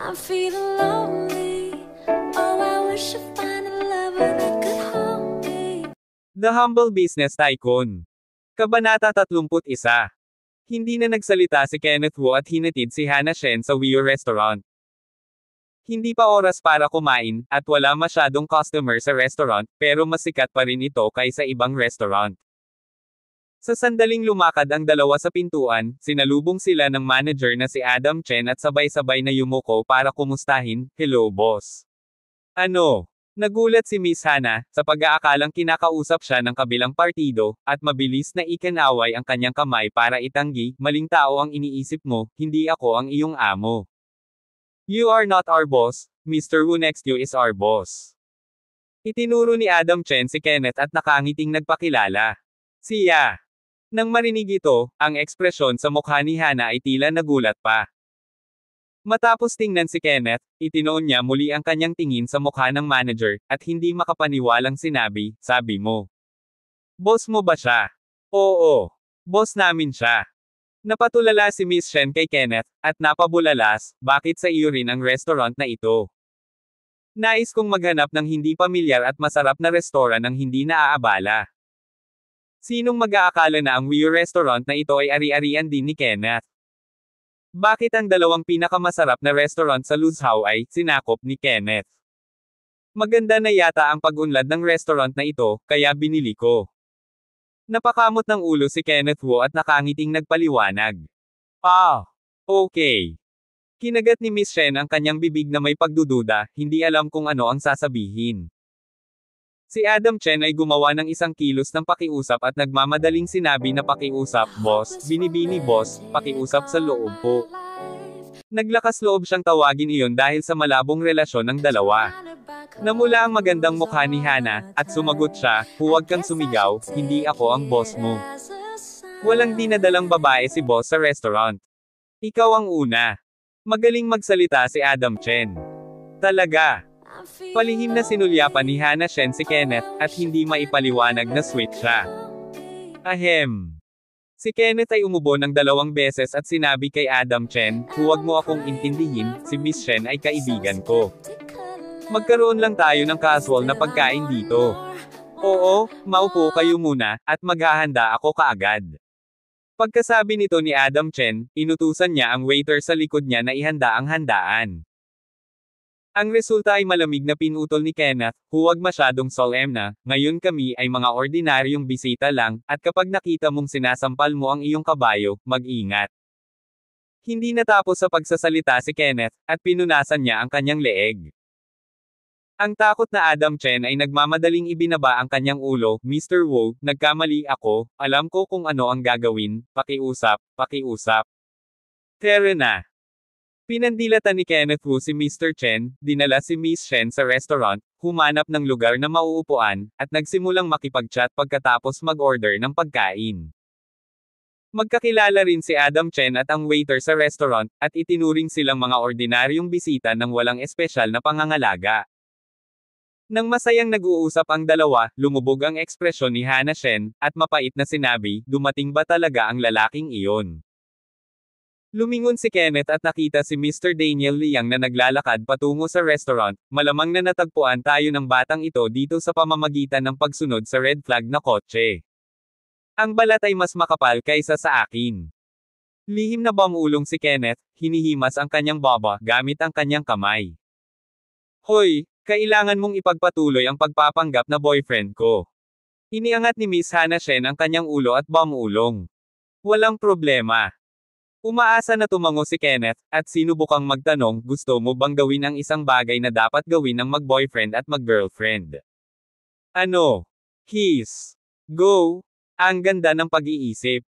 I'm feeling lonely. Oh, I wish I'd find a lover that could hold me. The Humble Business Tycoon. Kabanata 31. Hindi na nagsalita si Kenneth Wu at hinatid si Hannah Shen sa Wio Restaurant. Hindi pa oras para kumain, at wala masyadong customer sa restaurant, pero mas sikat pa rin ito kaysa ibang restaurant. Sa sandaling lumakad ang dalawa sa pintuan, sinalubong sila ng manager na si Adam Chen at sabay-sabay na yumuko para kumustahin, Hello boss. Ano? Nagulat si Miss Hana, sa pag-aakalang kinakausap siya ng kabilang partido, at mabilis na ikanaway ang kanyang kamay para itanggi, maling tao ang iniisip mo, hindi ako ang iyong amo. You are not our boss, Mr. Wu next you is our boss. Itinuro ni Adam Chen si Kenneth at nakangiting nagpakilala. Siya. Nang marinig ito, ang ekspresyon sa mukha ni Hana ay tila nagulat pa. Matapos tingnan si Kenneth, itinoon niya muli ang kanyang tingin sa mukha ng manager, at hindi makapaniwalang sinabi, sabi mo. Boss mo ba siya? Oo. Boss namin siya. Napatulala si Miss Shen kay Kenneth, at napabulalas, bakit sa iyo rin ang restaurant na ito? Nais kong maghanap ng hindi pamilyar at masarap na restoran ng hindi naaabala. Sinong mag-aakala na ang Wii restaurant na ito ay ari-arian din ni Kenneth? Bakit ang dalawang pinakamasarap na restaurant sa Luzhao ay sinakop ni Kenneth? Maganda na yata ang pag-unlad ng restaurant na ito, kaya binili ko. Napakamot ng ulo si Kenneth Wu at nakangiting nagpaliwanag. Ah, okay. Kinagat ni Miss Shen ang kanyang bibig na may pagdududa, hindi alam kung ano ang sasabihin. Si Adam Chen ay gumawa ng isang kilos ng pakiusap at nagmamadaling sinabi na pakiusap, boss, binibini boss, pakiusap sa loob po. Naglakas loob siyang tawagin iyon dahil sa malabong relasyon ng dalawa. Namula ang magandang mukha ni Hana, at sumagot siya, huwag kang sumigaw, hindi ako ang boss mo. Walang dinadalang babae si boss sa restaurant. Ikaw ang una. Magaling magsalita si Adam Chen. Talaga. Palihim na sinulyapan ni Hannah Shen si Kenneth, at hindi maipaliwanag na switch siya. Ahem. Si Kenneth ay umubo ng dalawang beses at sinabi kay Adam Chen, huwag mo akong intindihin, si Miss Shen ay kaibigan ko. Magkaroon lang tayo ng casual na pagkain dito. Oo, maupo kayo muna, at maghahanda ako kaagad. Pagkasabi nito ni Adam Chen, inutusan niya ang waiter sa likod niya na ihanda ang handaan. Ang resulta ay malamig na pinutol ni Kenneth, huwag masyadong solemna, ngayon kami ay mga ordinaryong bisita lang, at kapag nakita mong sinasampal mo ang iyong kabayo, mag-ingat. Hindi natapos sa pagsasalita si Kenneth, at pinunasan niya ang kanyang leeg. Ang takot na Adam Chen ay nagmamadaling ibinaba ang kanyang ulo, Mr. Wu, nagkamali ako, alam ko kung ano ang gagawin, pakiusap, pakiusap. Tere na. Pinandilatan ni Kenneth Wu si Mr. Chen, dinala si Miss Chen sa restaurant, humanap ng lugar na mauupuan, at nagsimulang makipag-chat pagkatapos mag-order ng pagkain. Magkakilala rin si Adam Chen at ang waiter sa restaurant, at itinuring silang mga ordinaryong bisita ng walang espesyal na pangangalaga. Nang masayang nag-uusap ang dalawa, lumubog ang ekspresyon ni Hannah Shen, at mapait na sinabi, dumating ba talaga ang lalaking iyon? Lumingon si Kenneth at nakita si Mr. Daniel Liang na naglalakad patungo sa restaurant, malamang na natagpuan tayo ng batang ito dito sa pamamagitan ng pagsunod sa red flag na kotse. Ang balat ay mas makapal kaysa sa akin. Lihim na bangulong si Kenneth, hinihimas ang kanyang baba gamit ang kanyang kamay. Hoy, kailangan mong ipagpatuloy ang pagpapanggap na boyfriend ko. Iniangat ni Miss Hannah Shen ang kanyang ulo at bangulong. Walang problema. Umaasa na tumango si Kenneth, at sinubukang magtanong, gusto mo bang gawin ang isang bagay na dapat gawin ng mag-boyfriend at mag-girlfriend? Ano? Kiss. Go. Ang ganda ng pag-iisip.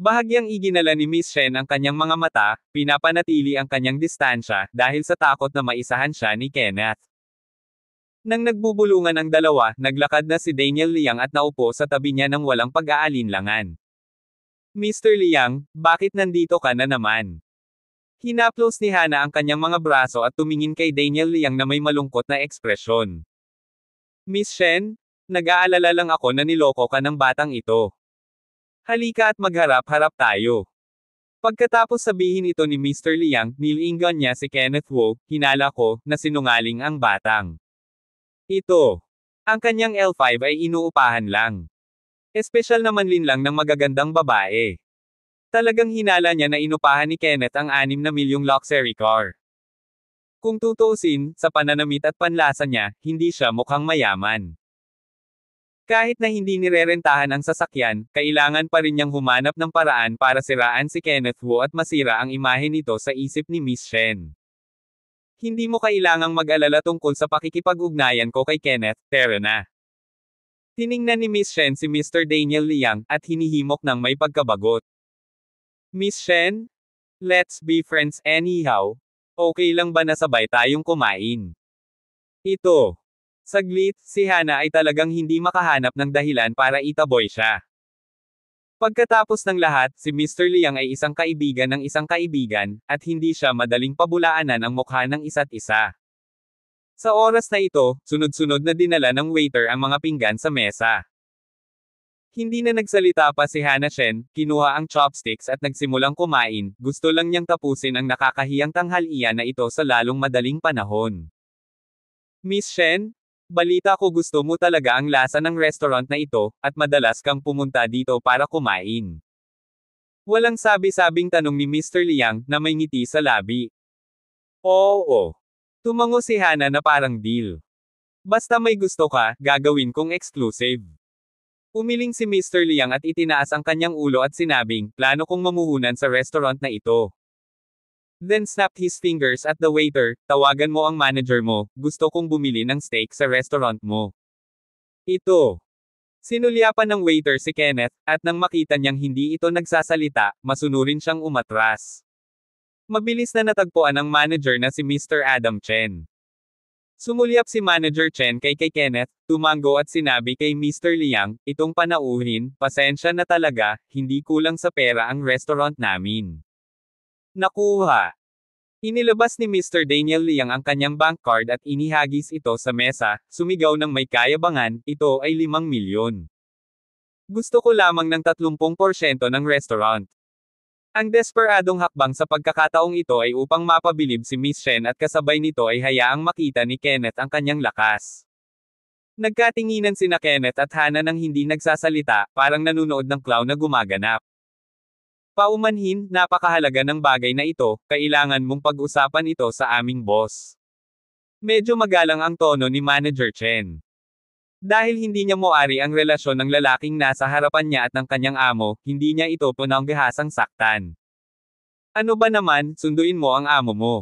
Bahagyang iginala ni Miss Shen ang kanyang mga mata, pinapanatili ang kanyang distansya, dahil sa takot na maisahan siya ni Kenneth. Nang nagbubulungan ang dalawa, naglakad na si Daniel Liang at naupo sa tabi niya ng walang pag-aalinlangan. Mr. Liang, bakit nandito ka na naman? Hinaplos ni Hana ang kanyang mga braso at tumingin kay Daniel Liang na may malungkot na ekspresyon. Miss Shen, nag-aalala lang ako na niloko ka ng batang ito. Halika at magharap-harap tayo. Pagkatapos sabihin ito ni Mr. Liang, nilinggan niya si Kenneth Wu, hinala ko, na sinungaling ang batang. Ito. Ang kanyang L5 ay inuupahan lang. Espesyal lin lang ng magagandang babae. Talagang hinala niya na inupahan ni Kenneth ang 6 na milyong luxury car. Kung tutuusin, sa pananamit at panlasa niya, hindi siya mukhang mayaman. Kahit na hindi nirerentahan ang sasakyan, kailangan pa rin niyang humanap ng paraan para siraan si Kenneth Wu at masira ang imahe nito sa isip ni Miss Shen. Hindi mo kailangang mag-alala tungkol sa pakikipag-ugnayan ko kay Kenneth, pero na. Tiningnan ni Miss Shen si Mr. Daniel Liang, at hinihimok ng may pagkabagot. Miss Shen? Let's be friends anyhow. Okay lang ba na sabay tayong kumain? Ito. Saglit, si Hana ay talagang hindi makahanap ng dahilan para itaboy siya. Pagkatapos ng lahat, si Mr. Liang ay isang kaibigan ng isang kaibigan, at hindi siya madaling pabulaanan ang mukha ng isa't isa. Sa oras na ito, sunod-sunod na dinala ng waiter ang mga pinggan sa mesa. Hindi na nagsalita pa si Hana Shen, kinuha ang chopsticks at nagsimulang kumain, gusto lang niyang tapusin ang nakakahiyang tanghalian na ito sa lalong madaling panahon. Miss Shen, balita ko gusto mo talaga ang lasa ng restaurant na ito, at madalas kang pumunta dito para kumain. Walang sabi-sabing tanong ni Mr. Liang, na may ngiti sa labi. Oo, Tumango si Hana na parang deal. Basta may gusto ka, gagawin kong exclusive. Umiling si Mr. Liang at itinaas ang kanyang ulo at sinabing, plano kong mamuhunan sa restaurant na ito. Then snapped his fingers at the waiter, tawagan mo ang manager mo, gusto kong bumili ng steak sa restaurant mo. Ito. Sinulyapan ng waiter si Kenneth, at nang makita niyang hindi ito nagsasalita, masunurin siyang umatras. Mabilis na natagpuan ang manager na si Mr. Adam Chen. Sumulyap si Manager Chen kay kay Kenneth, tumango at sinabi kay Mr. Liang, itong panauhin, pasensya na talaga, hindi kulang sa pera ang restaurant namin. Nakuha. Inilabas ni Mr. Daniel Liang ang kanyang bank card at inihagis ito sa mesa, sumigaw ng may kayabangan, ito ay 5 milyon. Gusto ko lamang ng 30% ng restaurant. Ang desperadong hakbang sa pagkakataong ito ay upang mapabilib si Miss Shen at kasabay nito ay hayaang makita ni Kenneth ang kanyang lakas. Nagkatinginan sina Kenneth at Hana nang hindi nagsasalita, parang nanunood ng clown na gumaganap. Paumanhin, napakahalaga ng bagay na ito, kailangan mong pag-usapan ito sa aming boss. Medyo magalang ang tono ni Manager Chen. Dahil hindi niya moari ang relasyon ng lalaking nasa harapan niya at ng kanyang amo, hindi niya ito punanggahasang saktan. Ano ba naman, sunduin mo ang amo mo.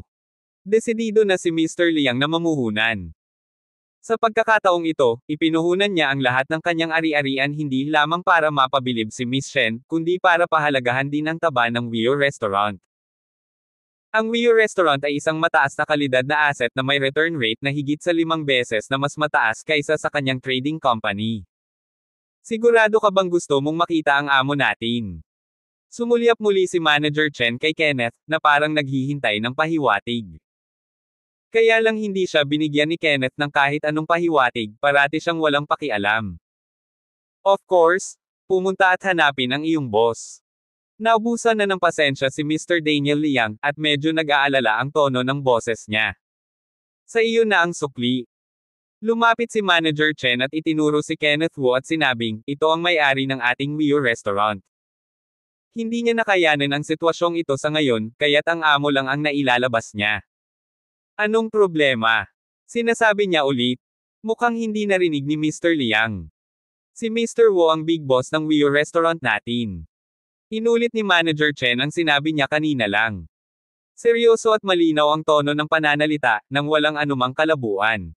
Desidido na si Mr. Liang na mamuhunan. Sa pagkakataong ito, ipinuhunan niya ang lahat ng kanyang ari-arian hindi lamang para mapabilib si Miss Shen, kundi para pahalagahan din ang taba ng Wio Restaurant. Ang Wio Restaurant ay isang mataas na kalidad na asset na may return rate na higit sa limang beses na mas mataas kaysa sa kanyang trading company. Sigurado ka bang gusto mong makita ang amo natin? Sumulyap muli si Manager Chen kay Kenneth, na parang naghihintay ng pahiwatig. Kaya lang hindi siya binigyan ni Kenneth ng kahit anong pahiwatig, parati siyang walang pakialam. Of course, pumunta at hanapin ang iyong boss. Naubusan na ng pasensya si Mr. Daniel Liang, at medyo nag-aalala ang tono ng boses niya. Sa iyo na ang sukli. Lumapit si Manager Chen at itinuro si Kenneth Wu at sinabing, ito ang may-ari ng ating Wio Restaurant. Hindi niya nakayanan ang sitwasyong ito sa ngayon, kaya't ang amo lang ang nailalabas niya. Anong problema? Sinasabi niya ulit. Mukhang hindi narinig ni Mr. Liang. Si Mr. Wu ang big boss ng Wio Restaurant natin. Inulit ni Manager Chen ang sinabi niya kanina lang. Seryoso at malinaw ang tono ng pananalita, nang walang anumang kalabuan.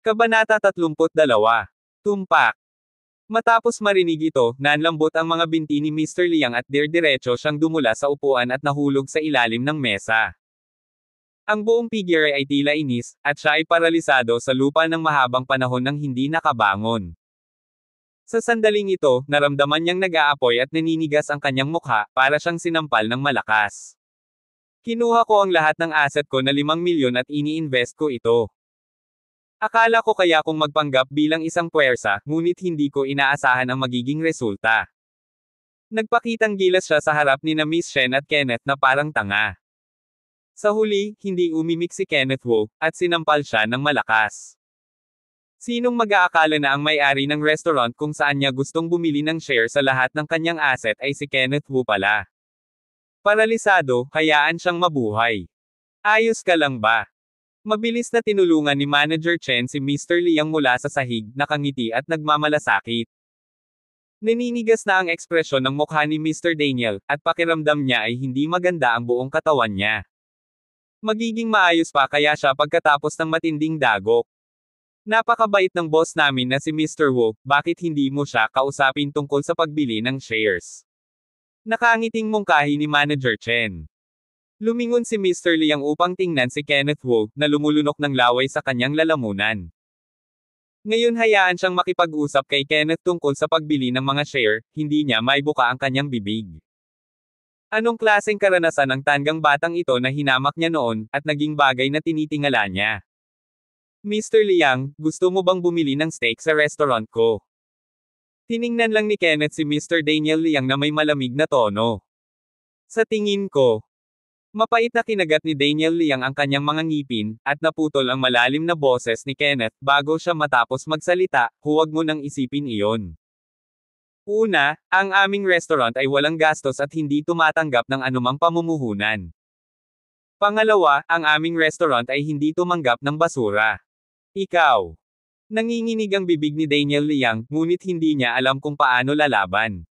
Kabanata 32. Tumpak. Matapos marinig ito, nanlambot ang mga binti ni Mr. Liang at dir-diretso siyang dumula sa upuan at nahulog sa ilalim ng mesa. Ang buong figure ay tila inis, at siya ay paralisado sa lupa ng mahabang panahon ng hindi nakabangon. Sa sandaling ito, naramdaman niyang nag-aapoy at naninigas ang kanyang mukha, para siyang sinampal ng malakas. Kinuha ko ang lahat ng asset ko na 5 milyon at ini-invest ko ito. Akala ko kaya kong magpanggap bilang isang puwersa, ngunit hindi ko inaasahan ang magiging resulta. Nagpakitang gilas siya sa harap ni na Miss Shen at Kenneth na parang tanga. Sa huli, hindi umimik si Kenneth Wu, at sinampal siya ng malakas. Sinong mag-aakala na ang may-ari ng restaurant kung saan niya gustong bumili ng share sa lahat ng kanyang asset ay si Kenneth Wu pala? Paralisado, hayaan siyang mabuhay. Ayos ka lang ba? Mabilis na tinulungan ni Manager Chen si Mr. Liang mula sa sahig, nakangiti at nagmamalasakit. Naninigas na ang ekspresyon ng mukha ni Mr. Daniel, at pakiramdam niya ay hindi maganda ang buong katawan niya. Magiging maayos pa kaya siya pagkatapos ng matinding dagok. Napakabait ng boss namin na si Mr. Wu, bakit hindi mo siya kausapin tungkol sa pagbili ng shares? Nakangiting mungkahi ni Manager Chen. Lumingon si Mr. Liang upang tingnan si Kenneth Wu na lumulunok ng laway sa kanyang lalamunan. Ngayon hayaan siyang makipag-usap kay Kenneth tungkol sa pagbili ng mga share, hindi niya maibuka ang kanyang bibig. Anong klaseng karanasan ang tanggang batang ito na hinamak niya noon, at naging bagay na tinitingala niya? Mr. Liang, gusto mo bang bumili ng steak sa restaurant ko? Tiningnan lang ni Kenneth si Mr. Daniel Liang na may malamig na tono. Sa tingin ko, mapait na kinagat ni Daniel Liang ang kanyang mga ngipin, at naputol ang malalim na boses ni Kenneth bago siya matapos magsalita, huwag mo nang isipin iyon. Una, ang aming restaurant ay walang gastos at hindi tumatanggap ng anumang pamumuhunan. Pangalawa, ang aming restaurant ay hindi tumanggap ng basura. Ikaw. Nanginginig ang bibig ni Daniel Liang, ngunit hindi niya alam kung paano lalaban.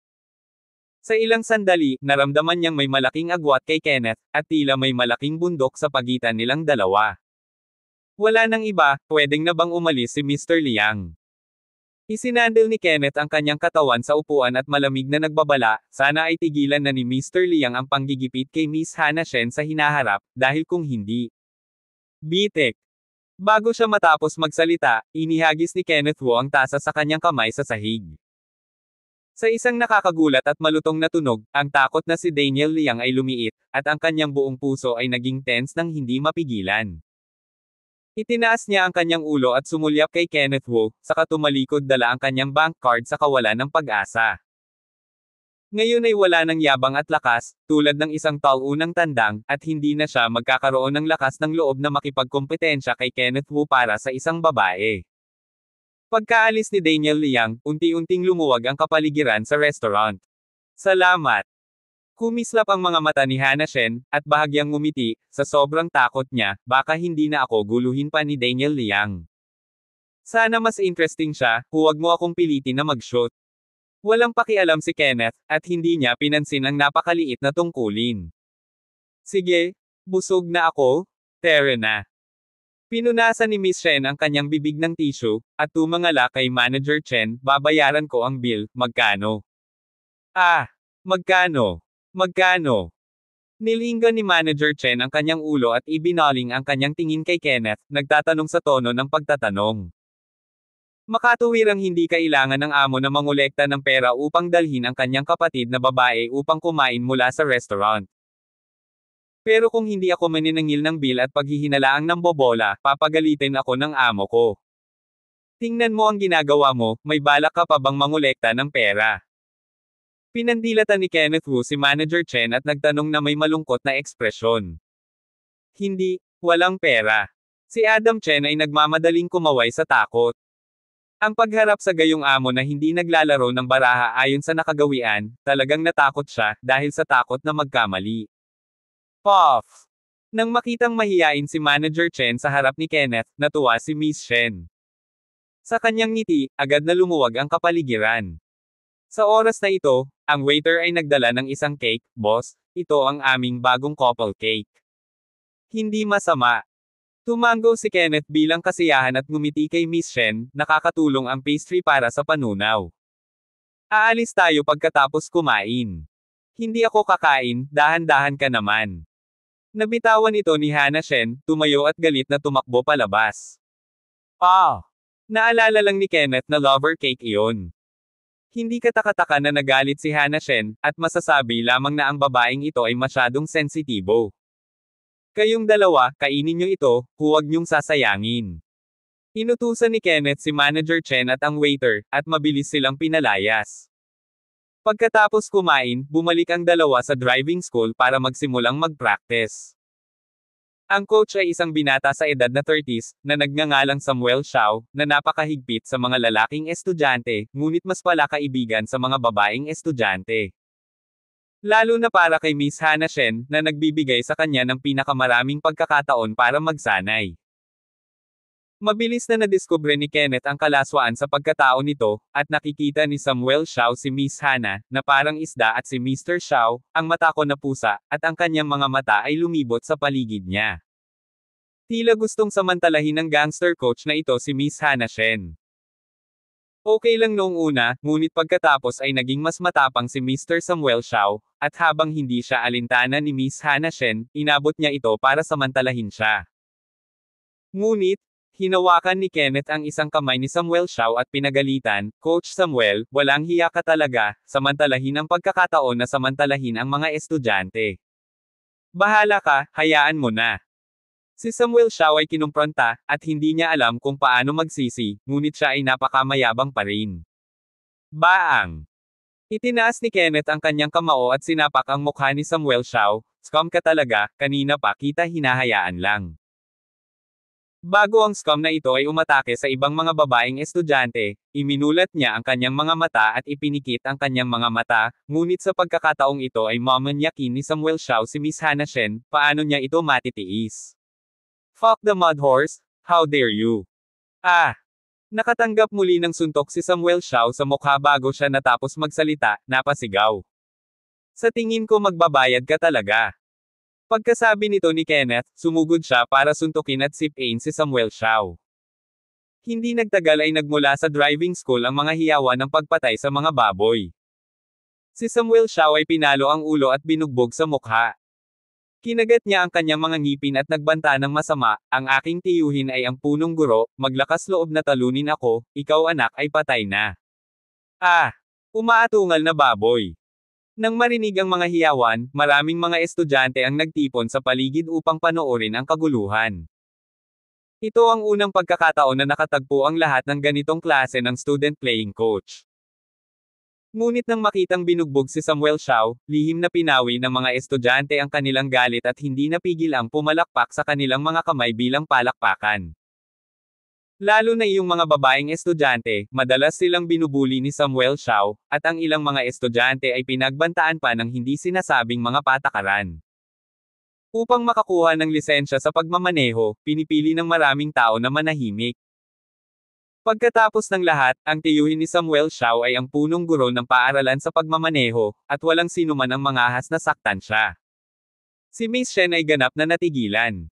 Sa ilang sandali, naramdaman niyang may malaking agwat kay Kenneth, at tila may malaking bundok sa pagitan nilang dalawa. Wala nang iba, pwedeng na bang umalis si Mr. Liang? Isinandal ni Kenneth ang kanyang katawan sa upuan at malamig na nagbabala, sana ay tigilan na ni Mr. Liang ang panggigipit kay Miss Hannah Shen sa hinaharap, dahil kung hindi. Bitek, Bago siya matapos magsalita, inihagis ni Kenneth Wu ang tasa sa kanyang kamay sa sahig. Sa isang nakakagulat at malutong na tunog, ang takot na si Daniel Liang ay lumiit, at ang kanyang buong puso ay naging tense nang hindi mapigilan. Itinaas niya ang kanyang ulo at sumulyap kay Kenneth Wu, saka tumalikod dala ang kanyang bank card sa kawalan ng pag-asa. Ngayon ay wala ng yabang at lakas, tulad ng isang taunang tandang, at hindi na siya magkakaroon ng lakas ng loob na makipagkompetensya kay Kenneth Wu para sa isang babae. Pagkaalis ni Daniel Liang, unti-unting lumuwag ang kapaligiran sa restaurant. Salamat! Kumislap ang mga mata ni Hana Shen, at bahagyang umiti, sa sobrang takot niya, baka hindi na ako guluhin pa ni Daniel Liang. Sana mas interesting siya, huwag mo akong pilitin na mag-shoot. Walang pakialam si Kenneth, at hindi niya pinansin ang napakaliit na tungkulin. Sige, busog na ako, tere na. Pinunasan ni Miss Shen ang kanyang bibig ng tissue, at tumangala kay Manager Chen, babayaran ko ang bill, magkano? Ah, magkano? Magkano? Nilinggan ni Manager Chen ang kanyang ulo at ibinaling ang kanyang tingin kay Kenneth, nagtatanong sa tono ng pagtatanong. Makatuwirang hindi kailangan ng amo na mangolekta ng pera upang dalhin ang kanyang kapatid na babae upang kumain mula sa restaurant. Pero kung hindi ako maninangil ng bill at paghihinalaang ng bobola, papagalitin ako ng amo ko. Tingnan mo ang ginagawa mo, may balak ka pa bang mangolekta ng pera? Pinandilatan ni Kenneth Wu si Manager Chen at nagtanong na may malungkot na ekspresyon. Hindi, walang pera. Si Adam Chen ay nagmamadaling kumaway sa takot. Ang pagharap sa gayong amo na hindi naglalaro ng baraha ayon sa nakagawian, talagang natakot siya, dahil sa takot na magkamali. Puff! Nang makitang mahiyain si Manager Chen sa harap ni Kenneth, natuwa si Miss Chen. Sa kanyang ngiti, agad na lumuwag ang kapaligiran. Sa oras na ito, ang waiter ay nagdala ng isang cake, boss, ito ang aming bagong couple cake. Hindi masama, Tumango si Kenneth bilang kasiyahan at ngumiti kay Miss Shen, nakakatulong ang pastry para sa panunaw. Aalis tayo pagkatapos kumain. Hindi ako kakain, dahan-dahan ka naman. Nabitawan ito ni Hana Shen, tumayo at galit na tumakbo palabas. Ah! Naalala lang ni Kenneth na lover cake iyon. Hindi katakataka na nagalit si Hana Shen, at masasabi lamang na ang babaeng ito ay masyadong sensitibo. Kayong dalawa, kainin nyo ito, huwag nyong sasayangin. Inutusan ni Kenneth si Manager Chen at ang waiter, at mabilis silang pinalayas. Pagkatapos kumain, bumalik ang dalawa sa driving school para magsimulang mag-practice. Ang coach ay isang binata sa edad na 30s, na nagngangalang Samuel Shaw, na napakahigpit sa mga lalaking estudyante, ngunit mas pala kaibigan sa mga babaeng estudyante. Lalo na para kay Miss Hannah Shen, na nagbibigay sa kanya ng pinakamaraming pagkakataon para magsanay. Mabilis na nadiskubre ni Kenneth ang kalaswaan sa pagkatao nito, at nakikita ni Samuel Shaw si Miss Hannah, na parang isda at si Mr. Shaw, ang mata na pusa, at ang kanyang mga mata ay lumibot sa paligid niya. Tila gustong samantalahin ng gangster coach na ito si Miss Hannah Shen. Okay lang noong una, ngunit pagkatapos ay naging mas matapang si Mr. Samuel Shaw, at habang hindi siya alintana ni Miss Hannah Shen, inabot niya ito para samantalahin siya. Ngunit, hinawakan ni Kenneth ang isang kamay ni Samuel Shaw at pinagalitan, Coach Samuel, walang hiya ka talaga, samantalahin ang pagkakataon na samantalahin ang mga estudyante. Bahala ka, hayaan mo na. Si Samuel Shaw ay kinumpronta, at hindi niya alam kung paano magsisi, ngunit siya ay napakamayabang pa rin. Baang! Itinaas ni Kenneth ang kanyang kamao at sinapak ang mukha ni Samuel Shaw, scum ka talaga, kanina pa kita hinahayaan lang. Bago ang scum na ito ay umatake sa ibang mga babaeng estudyante, iminulat niya ang kanyang mga mata at ipinikit ang kanyang mga mata, ngunit sa pagkakataong ito ay mamanyakin ni Samuel Shaw si Miss Hannah Shen, paano niya ito matitiis. Fuck the mud horse, how dare you? Ah! Nakatanggap muli ng suntok si Samuel Shaw sa mukha bago siya natapos magsalita, napasigaw. Sa tingin ko magbabayad ka talaga. Pagkasabi nito ni Kenneth, sumugod siya para suntukin at sipain si Samuel Shaw. Hindi nagtagal ay nagmula sa driving school ang mga hiyawan ng pagpatay sa mga baboy. Si Samuel Shaw ay pinalo ang ulo at binugbog sa mukha. Kinagat niya ang kanyang mga ngipin at nagbanta ng masama, ang aking tiyuhin ay ang punong guro, maglakas loob na talunin ako, ikaw anak ay patay na. Ah! Umaatungal na baboy. Nang marinig ang mga hiyawan, maraming mga estudyante ang nagtipon sa paligid upang panoorin ang kaguluhan. Ito ang unang pagkakataon na nakatagpo ang lahat ng ganitong klase ng student playing coach. Ngunit nang makitang binugbog si Samuel Shaw, lihim na pinawi ng mga estudyante ang kanilang galit at hindi napigil ang pumalakpak sa kanilang mga kamay bilang palakpakan. Lalo na iyong mga babaeng estudyante, madalas silang binubuli ni Samuel Shaw, at ang ilang mga estudyante ay pinagbantaan pa ng hindi sinasabing mga patakaran. Upang makakuha ng lisensya sa pagmamaneho, pinipili ng maraming tao na manahimik. Pagkatapos ng lahat, ang tiyuhin ni Samuel Shaw ay ang punong guro ng paaralan sa pagmamaneho, at walang sinuman ang mangahas na saktan siya. Si Miss Shen ay ganap na natigilan.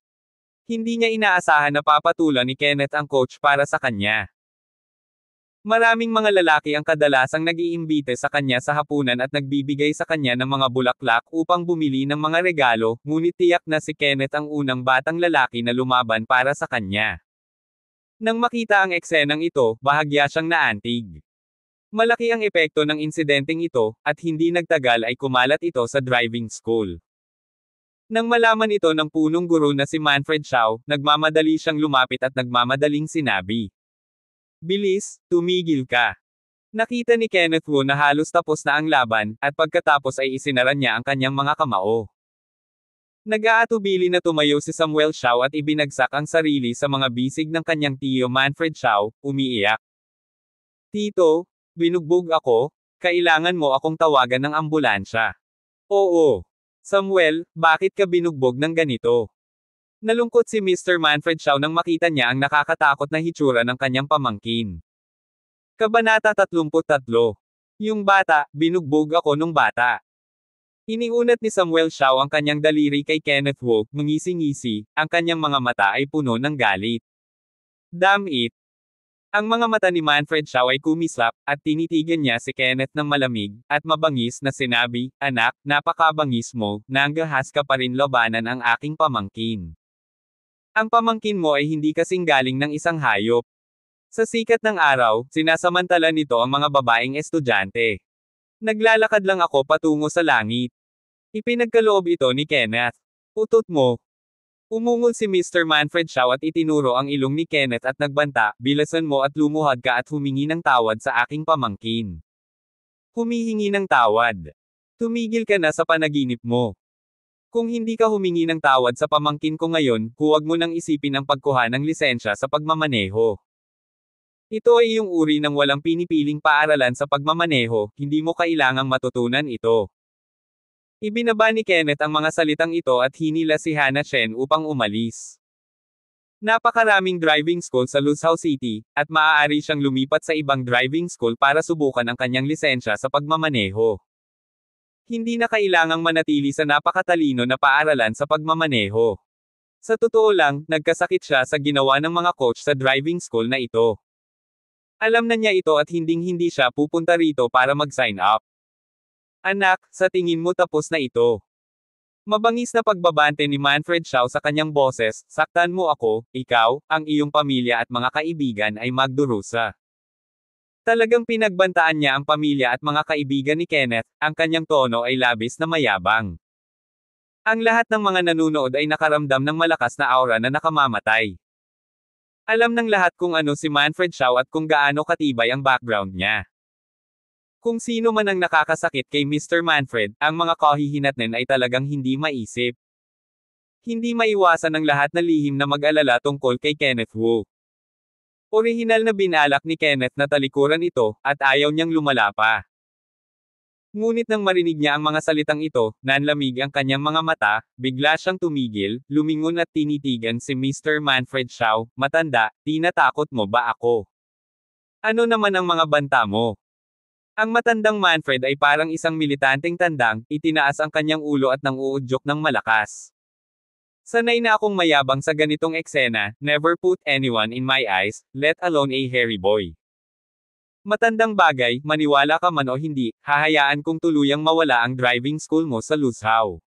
Hindi niya inaasahan na papatulan ni Kenneth ang coach para sa kanya. Maraming mga lalaki ang kadalasang nagiimbite sa kanya sa hapunan at nagbibigay sa kanya ng mga bulaklak upang bumili ng mga regalo, ngunit tiyak na si Kenneth ang unang batang lalaki na lumaban para sa kanya. Nang makita ang eksenang ito, bahagya siyang naantig. Malaki ang epekto ng insidenteng ito, at hindi nagtagal ay kumalat ito sa driving school. Nang malaman ito ng punong guro na si Manfred Shaw, nagmamadali siyang lumapit at nagmamadaling sinabi. Bilis, tumigil ka. Nakita ni Kenneth Wu na halos tapos na ang laban, at pagkatapos ay isinara niya ang kanyang mga kamao. Nag-aatubili na tumayo si Samuel Shaw at ibinagsak ang sarili sa mga bisig ng kanyang tiyo Manfred Shaw, umiiyak. Tito, binugbog ako, kailangan mo akong tawagan ng ambulansya. Oo. Samuel, bakit ka binugbog ng ganito? Nalungkot si Mr. Manfred Shaw nang makita niya ang nakakatakot na hitsura ng kanyang pamangkin. Kabanata 33. Yung bata, binugbog ako nung bata. Iniunat ni Samuel Shaw ang kanyang daliri kay Kenneth Woke, mangisi-ngisi, ang kanyang mga mata ay puno ng galit. Damn it! Ang mga mata ni Manfred Shaw ay kumislap, at tinitigan niya si Kenneth ng malamig, at mabangis na sinabi, Anak, napakabangis mo, nanggahas ka pa rin labanan ang aking pamangkin. Ang pamangkin mo ay hindi kasing galing ng isang hayop. Sa sikat ng araw, sinasamantala nito ang mga babaeng estudyante. Naglalakad lang ako patungo sa langit. Ipinagkaloob ito ni Kenneth. Utot mo. Umungol si Mr. Manfred Shaw at itinuro ang ilong ni Kenneth at nagbanta, bilasan mo at lumuhad ka at humingi ng tawad sa aking pamangkin. Humihingi ng tawad. Tumigil ka na sa panaginip mo. Kung hindi ka humingi ng tawad sa pamangkin ko ngayon, huwag mo nang isipin ang pagkuha ng lisensya sa pagmamaneho. Ito ay yung uri ng walang pinipiling paaralan sa pagmamaneho, hindi mo kailangang matutunan ito. Ibinaba ni Kenneth ang mga salitang ito at hinila si Hannah Chen upang umalis. Napakaraming driving school sa Luzhou City, at maaari siyang lumipat sa ibang driving school para subukan ang kanyang lisensya sa pagmamaneho. Hindi na kailangang manatili sa napakatalino na paaralan sa pagmamaneho. Sa totoo lang, nagkasakit siya sa ginawa ng mga coach sa driving school na ito. Alam na niya ito at hinding-hindi siya pupunta rito para mag-sign up. Anak, sa tingin mo tapos na ito. Mabangis na pagbabante ni Manfred Shaw sa kanyang boses, saktan mo ako, ikaw, ang iyong pamilya at mga kaibigan ay magdurusa. Talagang pinagbantaan niya ang pamilya at mga kaibigan ni Kenneth, ang kanyang tono ay labis na mayabang. Ang lahat ng mga nanunood ay nakaramdam ng malakas na aura na nakamamatay. Alam ng lahat kung ano si Manfred Shaw at kung gaano katibay ang background niya. Kung sino man ang nakakasakit kay Mr. Manfred, ang mga kahihinatnan ay talagang hindi maisip. Hindi maiwasan ng lahat na lihim na mag-alala tungkol kay Kenneth Wu. Orihinal na binalak ni Kenneth na talikuran ito, at ayaw niyang lumala pa. Ngunit nang marinig niya ang mga salitang ito, nanlamig ang kanyang mga mata, bigla siyang tumigil, lumingon at tinitigan si Mr. Manfred Shaw, matanda, tinatakot mo ba ako? Ano naman ang mga banta mo? Ang matandang Manfred ay parang isang militanteng tandang, itinaas ang kanyang ulo at nang uudyok ng malakas. Sanay na akong mayabang sa ganitong eksena, never put anyone in my eyes, let alone a hairy boy. Matandang bagay, maniwala ka man o hindi, hahayaan kong tuluyang mawala ang driving school mo sa Luzhao.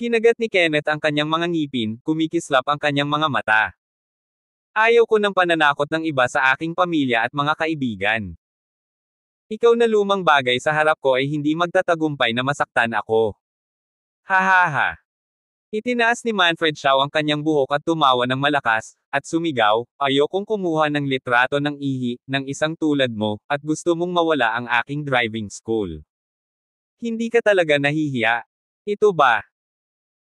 Kinagat ni Kenneth ang kanyang mga ngipin, kumikislap ang kanyang mga mata. Ayaw ko ng pananakot ng iba sa aking pamilya at mga kaibigan. Ikaw na lumang bagay sa harap ko ay hindi magtatagumpay na masaktan ako. Hahaha. Itinaas ni Manfred Shaw ang kanyang buhok at tumawa ng malakas, at sumigaw, ayokong kumuha ng litrato ng ihi, ng isang tulad mo, at gusto mong mawala ang aking driving school. Hindi ka talaga nahihiya. Ito ba,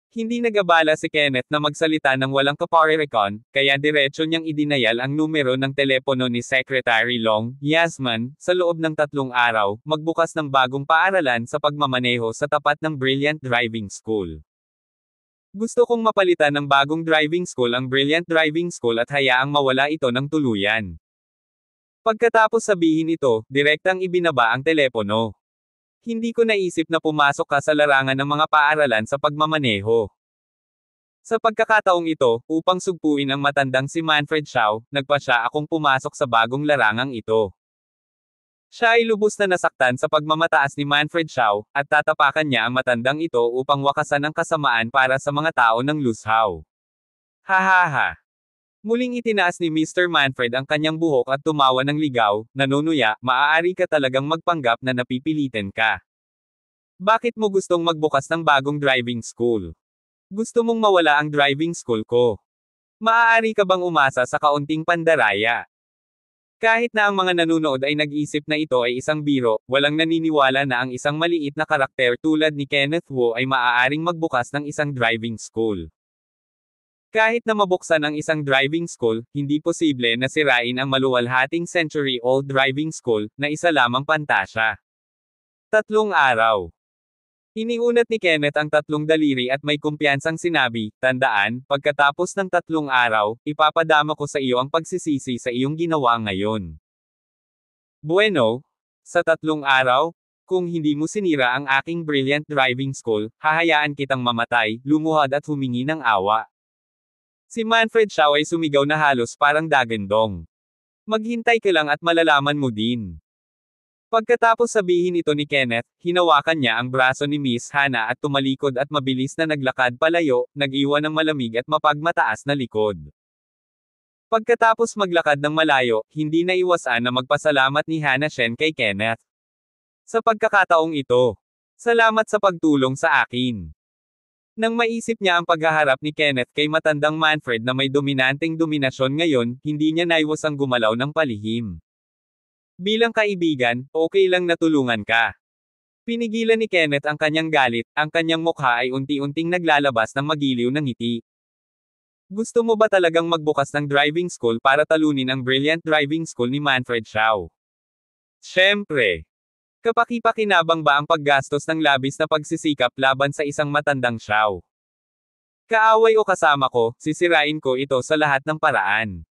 hindi nagabala si Kenneth na magsalita ng walang kaparirikon, kaya diretso niyang idinayal ang numero ng telepono ni Secretary Long, Yasman, sa loob ng tatlong araw, magbukas ng bagong paaralan sa pagmamaneho sa tapat ng Brilliant Driving School. Gusto kong mapalitan ng bagong driving school ang Brilliant Driving School at hayaang mawala ito ng tuluyan. Pagkatapos sabihin ito, direktang ibinaba ang telepono. Hindi ko naisip na pumasok ka sa larangan ng mga paaralan sa pagmamaneho. Sa pagkakataong ito, upang sugpuin ang matandang si Manfred Shaw, nagpa siya akong pumasok sa bagong larangang ito. Siya ay lubos na nasaktan sa pagmamataas ni Manfred Shaw, at tatapakan niya ang matandang ito upang wakasan ang kasamaan para sa mga tao ng Lushaw. Hahaha! Muling itinaas ni Mr. Manfred ang kanyang buhok at tumawa ng ligaw, nanunuya, maaari ka talagang magpanggap na napipilitin ka. Bakit mo gustong magbukas ng bagong driving school? Gusto mong mawala ang driving school ko. Maaari ka bang umasa sa kaunting pandaraya? Kahit na ang mga nanonood ay nag-isip na ito ay isang biro, walang naniniwala na ang isang maliit na karakter tulad ni Kenneth Wu ay maaaring magbukas ng isang driving school. Kahit na mabuksan ang isang driving school, hindi posible na sirain ang maluwalhating century-old driving school, na isa lamang pantasya. Tatlong araw. Iniunat ni Kenneth ang tatlong daliri at may kumpiyansang sinabi, Tandaan, pagkatapos ng tatlong araw, ipapadama ko sa iyo ang pagsisisi sa iyong ginawa ngayon. Bueno, sa tatlong araw, kung hindi mo sinira ang aking brilliant driving school, hahayaan kitang mamatay, lumuhad at humingi ng awa. Si Manfred Shaw ay sumigaw na halos parang dagendong. Maghintay ka lang at malalaman mo din. Pagkatapos sabihin ito ni Kenneth, hinawakan niya ang braso ni Miss Hannah at tumalikod at mabilis na naglakad palayo, nag-iwan ng malamig at mapagmataas na likod. Pagkatapos maglakad ng malayo, hindi na iwasan na magpasalamat ni Hannah Shen kay Kenneth. Sa pagkakataong ito, salamat sa pagtulong sa akin. Nang maisip niya ang paghaharap ni Kenneth kay matandang Manfred na may dominanteng dominasyon ngayon, hindi niya naiwas ang gumalaw ng palihim. Bilang kaibigan, okay lang natulungan ka. Pinigilan ni Kenneth ang kanyang galit, ang kanyang mukha ay unti-unting naglalabas ng magiliw ng ngiti. Gusto mo ba talagang magbukas ng driving school para talunin ang brilliant driving school ni Manfred Shaw? Siyempre, Kapakipakinabang ba ang paggastos ng labis na pagsisikap laban sa isang matandang siyaw? Kaaway o kasama ko, sisirain ko ito sa lahat ng paraan.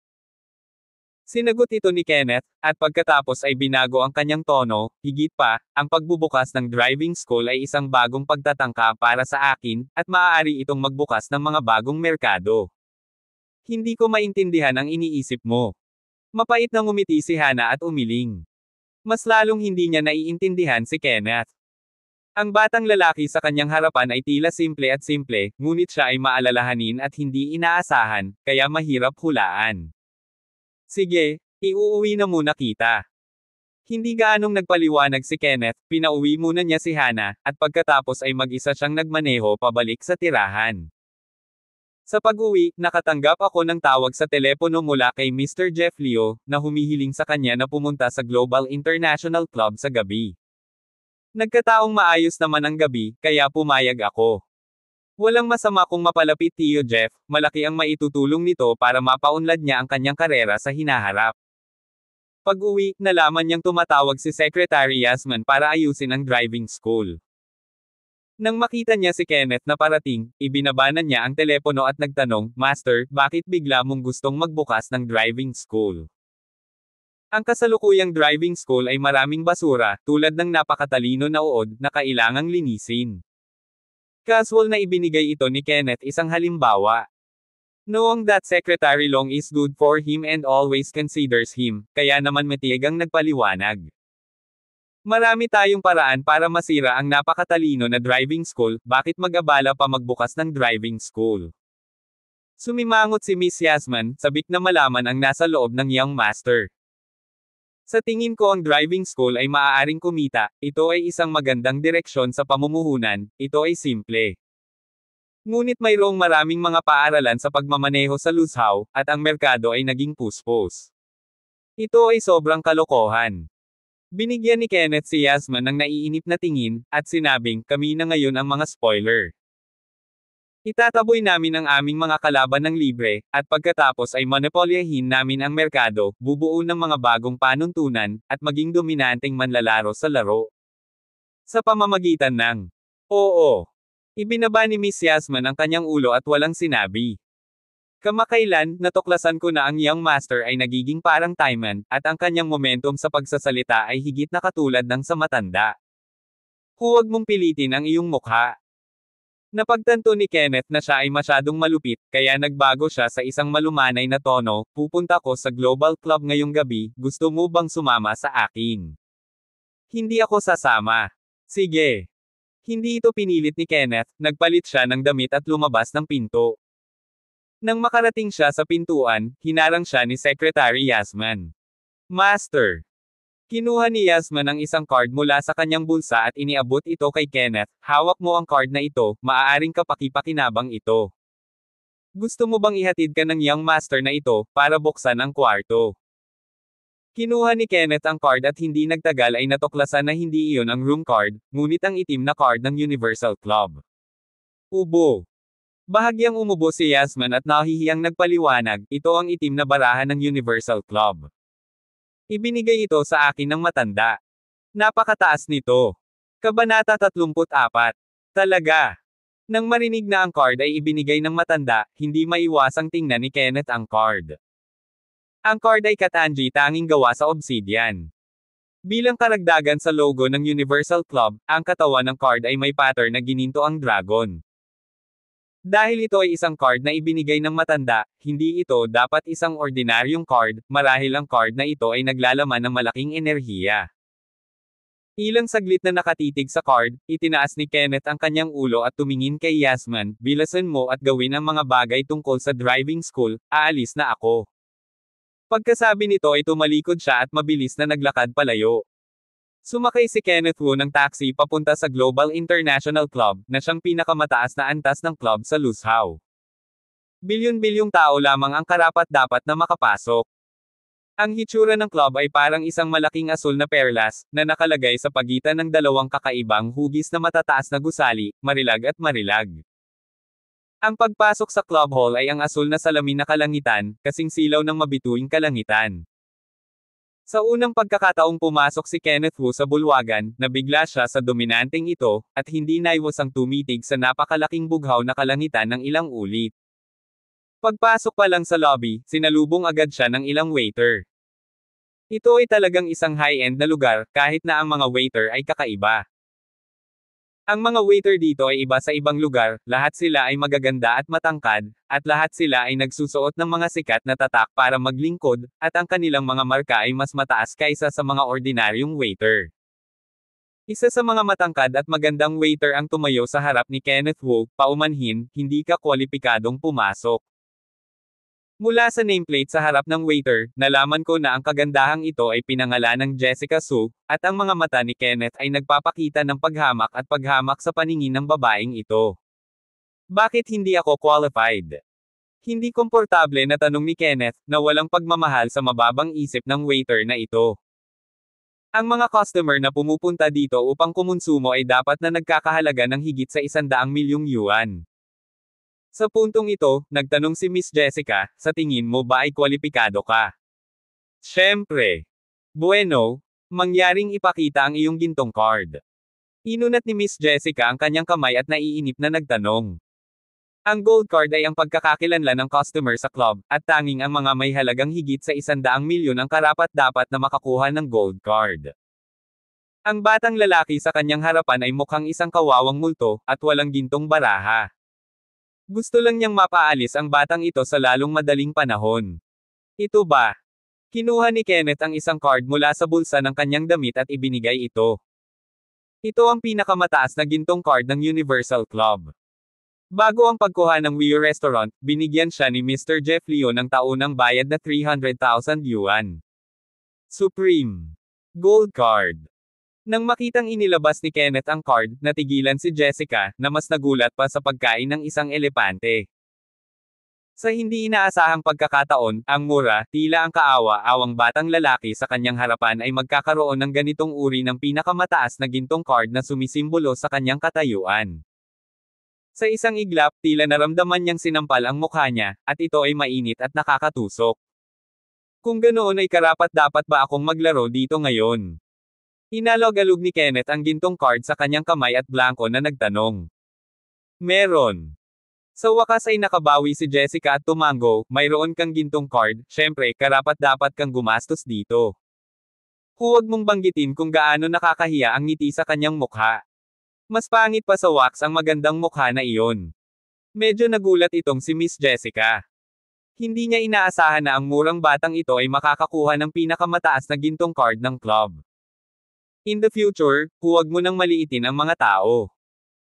Sinagot ito ni Kenneth, at pagkatapos ay binago ang kanyang tono, higit pa, ang pagbubukas ng driving school ay isang bagong pagtatangka para sa akin, at maaari itong magbukas ng mga bagong merkado. Hindi ko maintindihan ang iniisip mo. Mapait na ngumiti si Hana at umiling. Mas lalong hindi niya naiintindihan si Kenneth. Ang batang lalaki sa kanyang harapan ay tila simple at simple, ngunit siya ay maalalahanin at hindi inaasahan, kaya mahirap hulaan. Sige, iuuwi na muna kita. Hindi gaanong nagpaliwanag si Kenneth, pinauwi muna niya si Hana, at pagkatapos ay mag-isa siyang nagmaneho pabalik sa tirahan. Sa pag-uwi, nakatanggap ako ng tawag sa telepono mula kay Mr. Jeff Leo, na humihiling sa kanya na pumunta sa Global International Club sa gabi. Nagkataong maayos naman ang gabi, kaya pumayag ako. Walang masama kung mapalapit tiyo Jeff, malaki ang maitutulong nito para mapaunlad niya ang kanyang karera sa hinaharap. Pag-uwi, nalaman niyang tumatawag si Secretary Yasman para ayusin ang driving school. Nang makita niya si Kenneth na parating, ibinabanan niya ang telepono at nagtanong, Master, bakit bigla mong gustong magbukas ng driving school? Ang kasalukuyang driving school ay maraming basura, tulad ng napakatalino na uod, na kailangang linisin. Casual na ibinigay ito ni Kenneth isang halimbawa. Noong that Secretary Long is good for him and always considers him, kaya naman matiyagang nagpaliwanag. Marami tayong paraan para masira ang napakatalino na driving school, bakit mag-abala pa magbukas ng driving school? Sumimangot si Miss Yasman, sabik na malaman ang nasa loob ng young master. Sa tingin ko ang driving school ay maaaring kumita, ito ay isang magandang direksyon sa pamumuhunan, ito ay simple. Ngunit mayroong maraming mga paaralan sa pagmamaneho sa Luzhao, at ang merkado ay naging puspos. Ito ay sobrang kalokohan. Binigyan ni Kenneth si Yasma ng naiinip na tingin, at sinabing, kami na ngayon ang mga spoiler. Itataboy namin ang aming mga kalaban ng libre, at pagkatapos ay monopolyahin namin ang merkado, bubuo ng mga bagong panuntunan, at maging dominanteng manlalaro sa laro. Sa pamamagitan ng Oo. Ibinaba ni Miss Yasman ang kanyang ulo at walang sinabi. Kamakailan, natuklasan ko na ang young master ay nagiging parang Timon, at ang kanyang momentum sa pagsasalita ay higit na katulad ng sa matanda. Huwag mong pilitin ang iyong mukha. Napagtanto ni Kenneth na siya ay masyadong malupit, kaya nagbago siya sa isang malumanay na tono, pupunta ko sa Global Club ngayong gabi, gusto mo bang sumama sa akin? Hindi ako sasama. Sige. Hindi ito pinilit ni Kenneth, nagpalit siya ng damit at lumabas ng pinto. Nang makarating siya sa pintuan, hinarang siya ni Secretary Yasman. Master! Kinuha ni Yasman ang isang card mula sa kanyang bulsa at iniabot ito kay Kenneth, hawak mo ang card na ito, maaaring kapakipakinabang ito. Gusto mo bang ihatid ka ng young master na ito, para buksan ang kwarto? Kinuha ni Kenneth ang card at hindi nagtagal ay natuklasan na hindi iyon ang room card, ngunit ang itim na card ng Universal Club. Ubo! Bahagyang umubo si Yasman at nahihiyang nagpaliwanag, ito ang itim na barahan ng Universal Club. Ibinigay ito sa akin ng matanda. Napakataas nito. Kabanata 34. Talaga. Nang marinig na ang card ay ibinigay ng matanda, hindi maiwasang tingnan ni Kenneth ang card. Ang card ay katanji tanging gawa sa obsidian. Bilang karagdagan sa logo ng Universal Club, ang katawan ng card ay may pattern na gininto ang dragon. Dahil ito ay isang card na ibinigay ng matanda, hindi ito dapat isang ordinaryong card, marahil ang card na ito ay naglalaman ng malaking enerhiya. Ilang saglit na nakatitig sa card, itinaas ni Kenneth ang kanyang ulo at tumingin kay Yasman, bilasan mo at gawin ang mga bagay tungkol sa driving school, aalis na ako. Pagkasabi nito ay tumalikod siya at mabilis na naglakad palayo. Sumakay si Kenneth Wu ng taxi papunta sa Global International Club, na siyang pinakamataas na antas ng club sa Lushaw. Bilyon-bilyong tao lamang ang karapat-dapat na makapasok. Ang hitsura ng club ay parang isang malaking asul na perlas, na nakalagay sa pagitan ng dalawang kakaibang hugis na matataas na gusali, marilag at marilag. Ang pagpasok sa club hall ay ang asul na salamin na kalangitan, kasing silaw ng mabituing kalangitan. Sa unang pagkakataong pumasok si Kenneth Wu sa bulwagan, nabigla siya sa dominanteng ito, at hindi naiwas ang tumitig sa napakalaking bughaw na kalangitan ng ilang ulit. Pagpasok pa lang sa lobby, sinalubong agad siya ng ilang waiter. Ito ay talagang isang high-end na lugar, kahit na ang mga waiter ay kakaiba. Ang mga waiter dito ay iba sa ibang lugar, lahat sila ay magaganda at matangkad, at lahat sila ay nagsusuot ng mga sikat na tatak para maglingkod, at ang kanilang mga marka ay mas mataas kaysa sa mga ordinaryong waiter. Isa sa mga matangkad at magandang waiter ang tumayo sa harap ni Kenneth Wu, paumanhin, hindi ka kwalipikadong pumasok. Mula sa nameplate sa harap ng waiter, nalaman ko na ang kagandahang ito ay pinangalan ng Jessica Su, at ang mga mata ni Kenneth ay nagpapakita ng paghamak at paghamak sa paningin ng babaeng ito. Bakit hindi ako qualified? Hindi komportable na tanong ni Kenneth na walang pagmamahal sa mababang isip ng waiter na ito. Ang mga customer na pumupunta dito upang kumonsumo ay dapat na nagkakahalaga ng higit sa 100 milyong yuan. Sa puntong ito, nagtanong si Miss Jessica, sa tingin mo ba ay kwalipikado ka? Siyempre. Bueno, mangyaring ipakita ang iyong gintong card. Inunat ni Miss Jessica ang kanyang kamay at naiinip na nagtanong. Ang gold card ay ang pagkakakilanlan ng customer sa club, at tanging ang mga may halagang higit sa isandaang milyon ang karapat dapat na makakuha ng gold card. Ang batang lalaki sa kanyang harapan ay mukhang isang kawawang multo, at walang gintong baraha. Gusto lang niyang mapaalis ang batang ito sa lalong madaling panahon. Ito ba? Kinuha ni Kenneth ang isang card mula sa bulsa ng kanyang damit at ibinigay ito. Ito ang pinakamataas na gintong card ng Universal Club. Bago ang pagkuha ng Wii Restaurant, binigyan siya ni Mr. Jeff Leo ng taunang bayad na 300,000 yuan. Supreme Gold Card nang makitang inilabas ni Kenneth ang card, natigilan si Jessica, na mas nagulat pa sa pagkain ng isang elepante. Sa hindi inaasahang pagkakataon, ang mura, tila ang kaawa-awang batang lalaki sa kanyang harapan ay magkakaroon ng ganitong uri ng pinakamataas na gintong card na sumisimbolo sa kanyang katayuan. Sa isang iglap, tila naramdaman niyang sinampal ang mukha niya, at ito ay mainit at nakakatusok. Kung ganoon ay karapat dapat ba akong maglaro dito ngayon? inalog alog ni Kenneth ang gintong card sa kanyang kamay at blanco na nagtanong. Meron. Sa wakas ay nakabawi si Jessica at tumango, mayroon kang gintong card, syempre, karapat dapat kang gumastos dito. Huwag mong banggitin kung gaano nakakahiya ang ngiti sa kanyang mukha. Mas pangit pa sa wax ang magandang mukha na iyon. Medyo nagulat itong si Miss Jessica. Hindi niya inaasahan na ang murang batang ito ay makakakuha ng pinakamataas na gintong card ng club. In the future, huwag mo nang maliitin ang mga tao.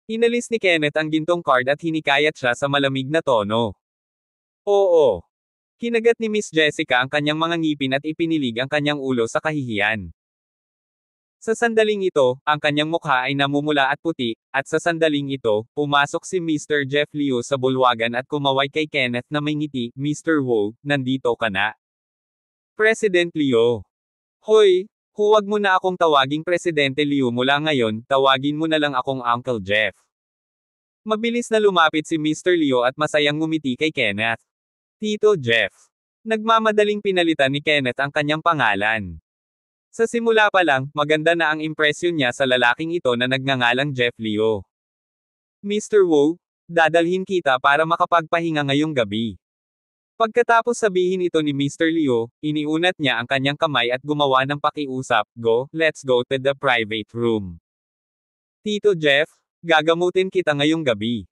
Inalis ni Kenneth ang gintong card at hinikayat siya sa malamig na tono. Oo. Kinagat ni Miss Jessica ang kanyang mga ngipin at ipinilig ang kanyang ulo sa kahihiyan. Sa sandaling ito, ang kanyang mukha ay namumula at puti, at sa sandaling ito, pumasok si Mr. Jeff Leo sa bulwagan at kumaway kay Kenneth na may ngiti, Mr. Wu, nandito ka na. President Leo. Hoy, Huwag mo na akong tawaging Presidente Liu mula ngayon, tawagin mo na lang akong Uncle Jeff. Mabilis na lumapit si Mr. Leo at masayang ngumiti kay Kenneth. Tito Jeff. Nagmamadaling pinalitan ni Kenneth ang kanyang pangalan. Sa simula pa lang, maganda na ang impresyon niya sa lalaking ito na nagngangalang Jeff Leo. Mr. Wu, dadalhin kita para makapagpahinga ngayong gabi. Pagkatapos sabihin ito ni Mr. Liu, iniunat niya ang kanyang kamay at gumawa ng pakiusap, Go, let's go to the private room. Tito Jeff, gagamutin kita ngayong gabi.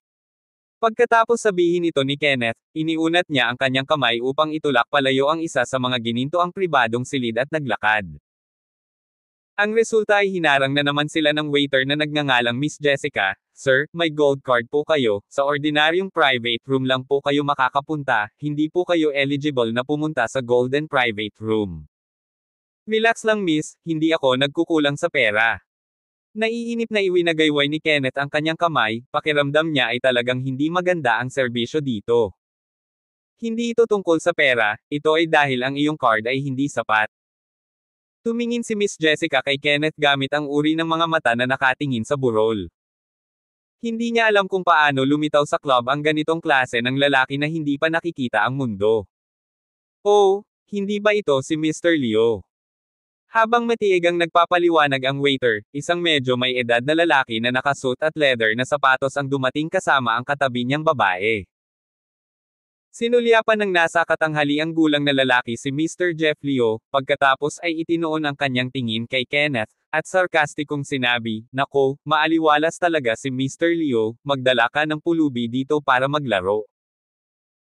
Pagkatapos sabihin ito ni Kenneth, iniunat niya ang kanyang kamay upang itulak palayo ang isa sa mga gininto pribadong silid at naglakad. Ang resulta ay hinarang na naman sila ng waiter na nagngangalang Miss Jessica, Sir, may gold card po kayo, sa ordinaryong private room lang po kayo makakapunta, hindi po kayo eligible na pumunta sa golden private room. Relax lang miss, hindi ako nagkukulang sa pera. Naiinip na iwinagayway ni Kenneth ang kanyang kamay, pakiramdam niya ay talagang hindi maganda ang serbisyo dito. Hindi ito tungkol sa pera, ito ay dahil ang iyong card ay hindi sapat. Tumingin si Miss Jessica kay Kenneth gamit ang uri ng mga mata na nakatingin sa burol. Hindi niya alam kung paano lumitaw sa club ang ganitong klase ng lalaki na hindi pa nakikita ang mundo. Oh, hindi ba ito si Mr. Leo? Habang matiig ang nagpapaliwanag ang waiter, isang medyo may edad na lalaki na nakasuit at leather na sapatos ang dumating kasama ang katabi niyang babae. Sinulyapan ng nasa katanghali ang gulang na lalaki si Mr. Jeff Leo, pagkatapos ay itinoon ang kanyang tingin kay Kenneth, at sarkastikong sinabi, Nako, maaliwalas talaga si Mr. Leo, magdala ka ng pulubi dito para maglaro.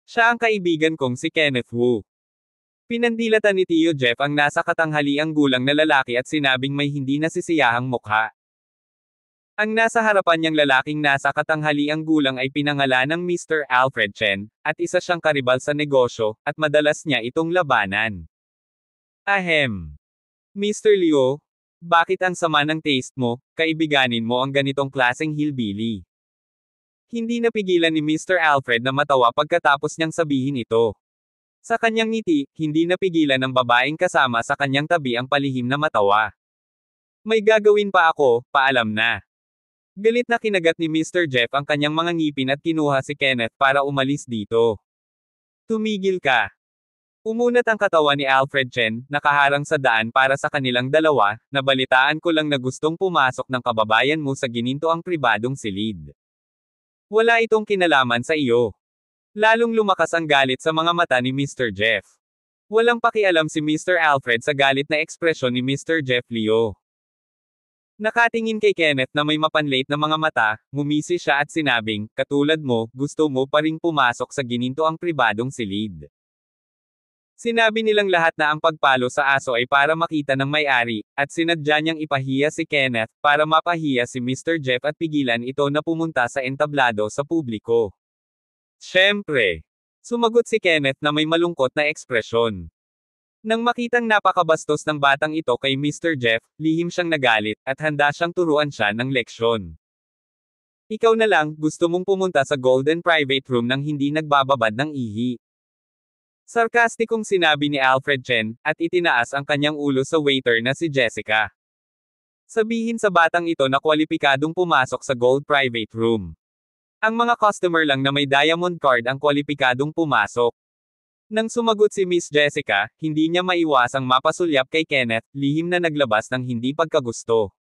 Siya ang kaibigan kong si Kenneth Wu. Pinandilatan ni Tio Jeff ang nasa katanghali ang gulang na lalaki at sinabing may hindi nasisiyahang mukha. Ang nasa harapan niyang lalaking nasa katanghaliang gulang ay pinangalan ng Mr. Alfred Chen, at isa siyang karibal sa negosyo, at madalas niya itong labanan. Ahem! Mr. Liu, bakit ang sama ng taste mo, kaibiganin mo ang ganitong klaseng hillbilly? Hindi napigilan ni Mr. Alfred na matawa pagkatapos niyang sabihin ito. Sa kanyang ngiti, hindi napigilan ng babaeng kasama sa kanyang tabi ang palihim na matawa. May gagawin pa ako, paalam na. Galit na kinagat ni Mr. Jeff ang kanyang mga ngipin at kinuha si Kenneth para umalis dito. Tumigil ka. Umunat ang katawan ni Alfred Chen, nakaharang sa daan para sa kanilang dalawa, nabalitaan ko lang na gustong pumasok ng kababayan mo sa gininto ang pribadong silid. Wala itong kinalaman sa iyo. Lalong lumakas ang galit sa mga mata ni Mr. Jeff. Walang pakialam si Mr. Alfred sa galit na ekspresyon ni Mr. Jeff Leo. Nakatingin kay Kenneth na may mapanlate na mga mata, ngumisi siya at sinabing, katulad mo, gusto mo pa ring pumasok sa gininto ang pribadong silid. Sinabi nilang lahat na ang pagpalo sa aso ay para makita ng may-ari, at sinadya niyang ipahiya si Kenneth, para mapahiya si Mr. Jeff at pigilan ito na pumunta sa entablado sa publiko. Siyempre. Sumagot si Kenneth na may malungkot na ekspresyon. Nang makitang napakabastos ng batang ito kay Mr. Jeff, lihim siyang nagalit, at handa siyang turuan siya ng leksyon. Ikaw na lang, gusto mong pumunta sa golden private room nang hindi nagbababad ng ihi. Sarkastikong sinabi ni Alfred Chen, at itinaas ang kanyang ulo sa waiter na si Jessica. Sabihin sa batang ito na kwalipikadong pumasok sa gold private room. Ang mga customer lang na may diamond card ang kwalipikadong pumasok. Nang sumagot si Miss Jessica, hindi niya maiwasang mapasulyap kay Kenneth, lihim na naglabas ng hindi pagkagusto.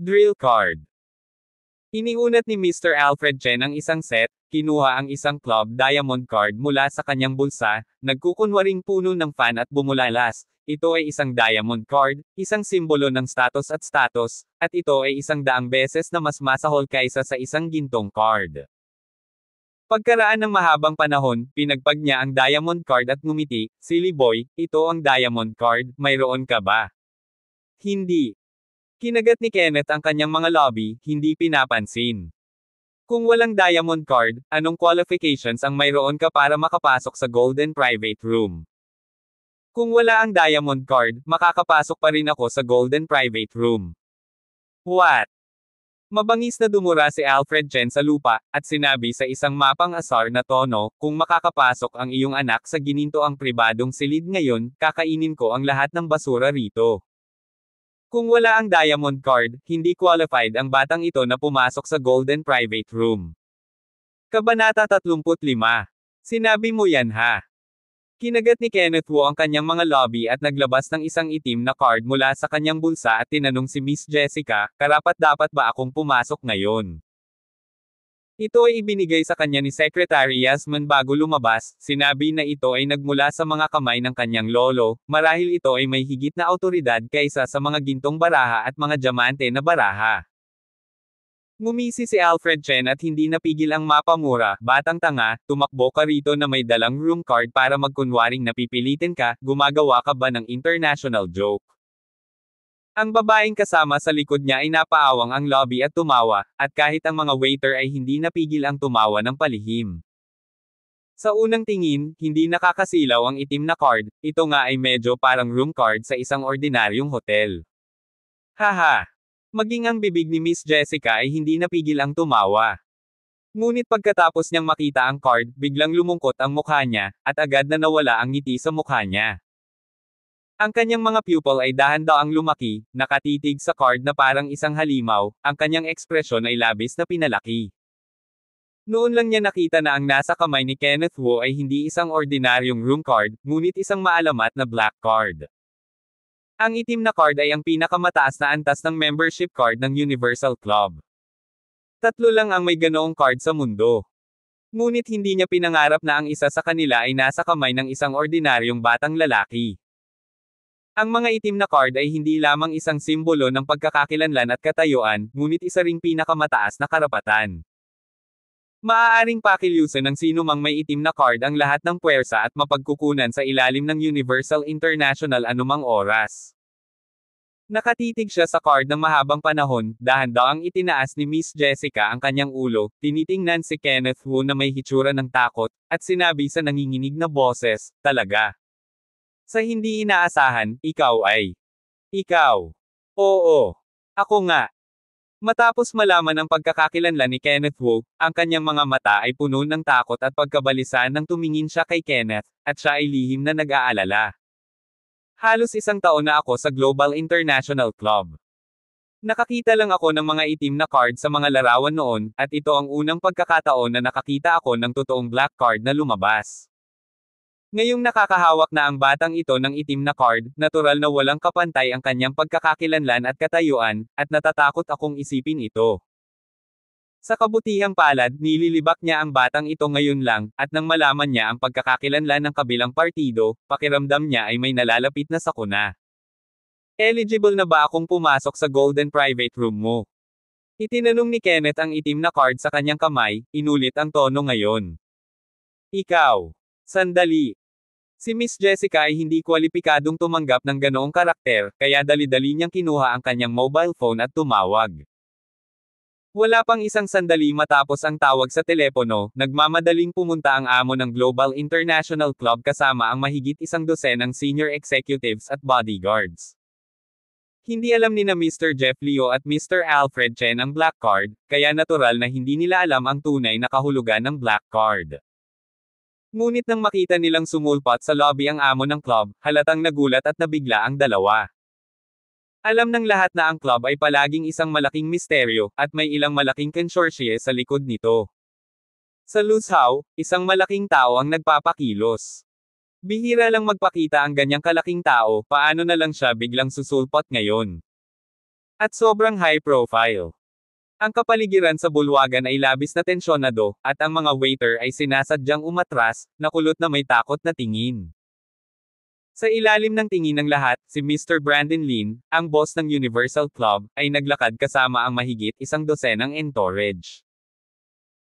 Drill card. Iniunat ni Mr. Alfred Chen ang isang set, kinuha ang isang club diamond card mula sa kanyang bulsa, nagkukunwaring puno ng fan at bumulalas. Ito ay isang diamond card, isang simbolo ng status at status, at ito ay isang daang beses na mas masahol kaysa sa isang gintong card. Pagkaraan ng mahabang panahon, pinagpag niya ang diamond card at ngumiti, Silly boy, ito ang diamond card, mayroon ka ba? Hindi. Kinagat ni Kenneth ang kanyang mga lobby, hindi pinapansin. Kung walang diamond card, anong qualifications ang mayroon ka para makapasok sa golden private room? Kung wala ang diamond card, makakapasok pa rin ako sa golden private room. What? Mabangis na dumura si Alfred Chen sa lupa, at sinabi sa isang mapang asar na tono, kung makakapasok ang iyong anak sa gininto ang pribadong silid ngayon, kakainin ko ang lahat ng basura rito. Kung wala ang diamond card, hindi qualified ang batang ito na pumasok sa golden private room. Kabanata 35. Sinabi mo yan ha. Kinagat ni Kenneth Wu ang kanyang mga lobby at naglabas ng isang itim na card mula sa kanyang bulsa at tinanong si Miss Jessica, karapat dapat ba akong pumasok ngayon? Ito ay ibinigay sa kanya ni Secretary Yasman bago lumabas, sinabi na ito ay nagmula sa mga kamay ng kanyang lolo, marahil ito ay may higit na autoridad kaysa sa mga gintong baraha at mga diamante na baraha. Ngumisi si Alfred Chen at hindi napigil ang mapamura, batang tanga, tumakbo ka rito na may dalang room card para magkunwaring napipilitin ka, gumagawa ka ba ng international joke? Ang babaeng kasama sa likod niya ay napaawang ang lobby at tumawa, at kahit ang mga waiter ay hindi napigil ang tumawa ng palihim. Sa unang tingin, hindi nakakasilaw ang itim na card, ito nga ay medyo parang room card sa isang ordinaryong hotel. Haha, Maging ang bibig ni Miss Jessica ay hindi napigil ang tumawa. Ngunit pagkatapos niyang makita ang card, biglang lumungkot ang mukha niya, at agad na nawala ang ngiti sa mukha niya. Ang kanyang mga pupil ay dahan-daang lumaki, nakatitig sa card na parang isang halimaw, ang kanyang ekspresyon ay labis na pinalaki. Noon lang niya nakita na ang nasa kamay ni Kenneth Wu ay hindi isang ordinaryong room card, ngunit isang maalamat na black card. Ang itim na card ay ang pinakamataas na antas ng membership card ng Universal Club. Tatlo lang ang may ganoong card sa mundo. Ngunit hindi niya pinangarap na ang isa sa kanila ay nasa kamay ng isang ordinaryong batang lalaki. Ang mga itim na card ay hindi lamang isang simbolo ng pagkakakilanlan at katayuan, ngunit isa ring pinakamataas na karapatan. Maaaring pakilusan ng sino mang may itim na card ang lahat ng puwersa at mapagkukunan sa ilalim ng Universal International anumang oras. Nakatitig siya sa card ng mahabang panahon, dahan-dahang itinaas ni Miss Jessica ang kanyang ulo, tinitingnan si Kenneth Wu na may hitsura ng takot, at sinabi sa nanginginig na boses, talaga. Sa hindi inaasahan, ikaw ay. Ikaw. Oo. Ako nga. Matapos malaman ang pagkakakilanlan ni Kenneth Wu, ang kanyang mga mata ay puno ng takot at pagkabalisa nang tumingin siya kay Kenneth, at siya ay lihim na nag-aalala. Halos isang taon na ako sa Global International Club. Nakakita lang ako ng mga itim na card sa mga larawan noon, at ito ang unang pagkakataon na nakakita ako ng totoong black card na lumabas. Ngayong nakakahawak na ang batang ito ng itim na card, natural na walang kapantay ang kanyang pagkakakilanlan at katayuan, at natatakot akong isipin ito. Sa kabutihang palad, nililibak niya ang batang ito ngayon lang, at nang malaman niya ang pagkakakilanlan ng kabilang partido, pakiramdam niya ay may nalalapit na sakuna. Eligible na ba akong pumasok sa golden private room mo? Itinanong ni Kenneth ang itim na card sa kanyang kamay, inulit ang tono ngayon. Ikaw. Sandali. Si Miss Jessica ay hindi kwalipikadong tumanggap ng ganoong karakter, kaya dali-dali niyang kinuha ang kanyang mobile phone at tumawag. Wala pang isang sandali matapos ang tawag sa telepono, nagmamadaling pumunta ang amo ng Global International Club kasama ang mahigit isang dosenang senior executives at bodyguards. Hindi alam ni na Mr. Jeff Leo at Mr. Alfred Chen ang black card, kaya natural na hindi nila alam ang tunay na kahulugan ng black card. Ngunit nang makita nilang sumulpot sa lobby ang amo ng club, halatang nagulat at nabigla ang dalawa. Alam ng lahat na ang club ay palaging isang malaking misteryo, at may ilang malaking konsorsye sa likod nito. Sa Luzhao, isang malaking tao ang nagpapakilos. Bihira lang magpakita ang ganyang kalaking tao, paano na lang siya biglang susulpot ngayon. At sobrang high profile. Ang kapaligiran sa bulwagan ay labis na tensyonado, at ang mga waiter ay sinasadyang umatras, nakulot na may takot na tingin. Sa ilalim ng tingin ng lahat, si Mr. Brandon Lin, ang boss ng Universal Club, ay naglakad kasama ang mahigit isang dosenang entourage.